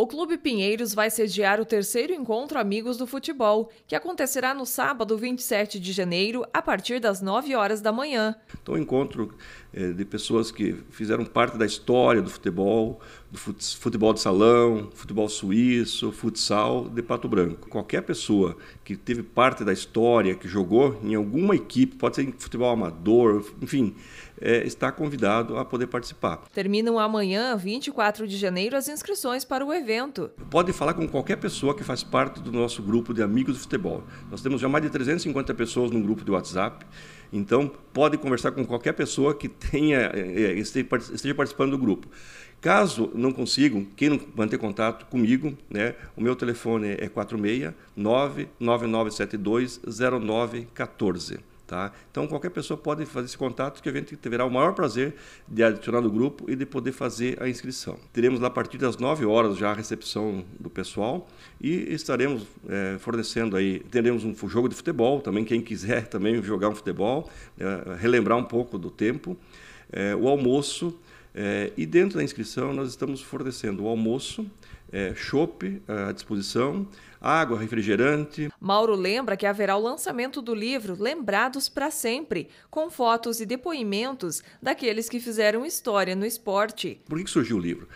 O Clube Pinheiros vai sediar o terceiro encontro Amigos do Futebol, que acontecerá no sábado 27 de janeiro, a partir das 9 horas da manhã. Então, é um encontro eh, de pessoas que fizeram parte da história do futebol, do futebol de salão, futebol suíço, futsal de Pato Branco. Qualquer pessoa que teve parte da história, que jogou em alguma equipe, pode ser em futebol amador, enfim, é, está convidado a poder participar. Terminam amanhã, 24 de janeiro, as inscrições para o evento. Pode falar com qualquer pessoa que faz parte do nosso grupo de amigos do futebol. Nós temos já mais de 350 pessoas no grupo de WhatsApp. Então, pode conversar com qualquer pessoa que tenha, é, é, esteja participando do grupo. Caso não consigam, queiram manter contato comigo, né? o meu telefone é 46 99972 0914. Tá? Então, qualquer pessoa pode fazer esse contato que a gente terá o maior prazer de adicionar no grupo e de poder fazer a inscrição. Teremos lá a partir das 9 horas já a recepção do pessoal e estaremos é, fornecendo aí, teremos um jogo de futebol também, quem quiser também jogar um futebol, é, relembrar um pouco do tempo, é, o almoço, é, e dentro da inscrição nós estamos fornecendo o almoço, é, à disposição, água, refrigerante. Mauro lembra que haverá o lançamento do livro Lembrados para Sempre, com fotos e depoimentos daqueles que fizeram história no esporte. Por que surgiu o livro?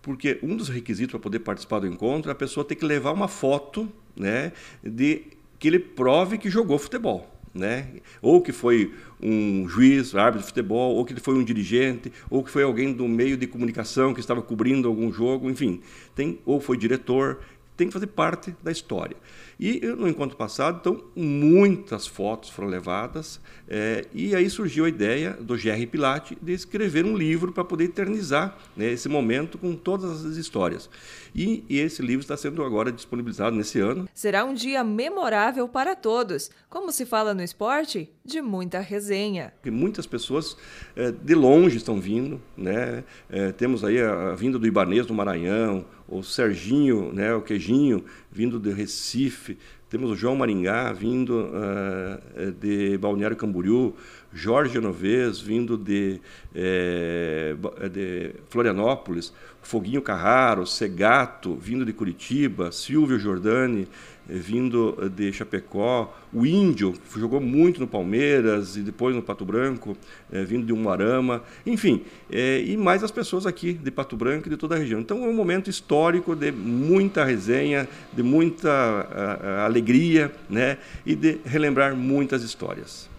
Porque um dos requisitos para poder participar do encontro é a pessoa ter que levar uma foto né, de que ele prove que jogou futebol né? Ou que foi um juiz, árbitro de futebol, ou que foi um dirigente, ou que foi alguém do meio de comunicação que estava cobrindo algum jogo, enfim, tem ou foi diretor, tem que fazer parte da história. E no encontro passado, então, muitas fotos foram levadas, é, e aí surgiu a ideia do Jerry Pilate de escrever um livro para poder eternizar né, esse momento com todas as histórias. E, e esse livro está sendo agora disponibilizado nesse ano. Será um dia memorável para todos. Como se fala no esporte, de muita resenha. Porque muitas pessoas é, de longe estão vindo, né? É, temos aí a, a vinda do Ibanês do Maranhão, o Serginho, né, o Queijinho, vindo de Recife, temos o João Maringá vindo uh, de Balneário Camboriú, Jorge Novês vindo de, eh, eh, de, Florianópolis, Foguinho Carraro, Segato vindo de Curitiba, Silvio Jordani eh, vindo eh, de Chapecó, o Índio, que jogou muito no Palmeiras e depois no Pato Branco, é, vindo de Umuarama, enfim, é, e mais as pessoas aqui de Pato Branco e de toda a região. Então é um momento histórico de muita resenha, de muita a, ah, a ah, alegria né, e de relembrar muitas histórias.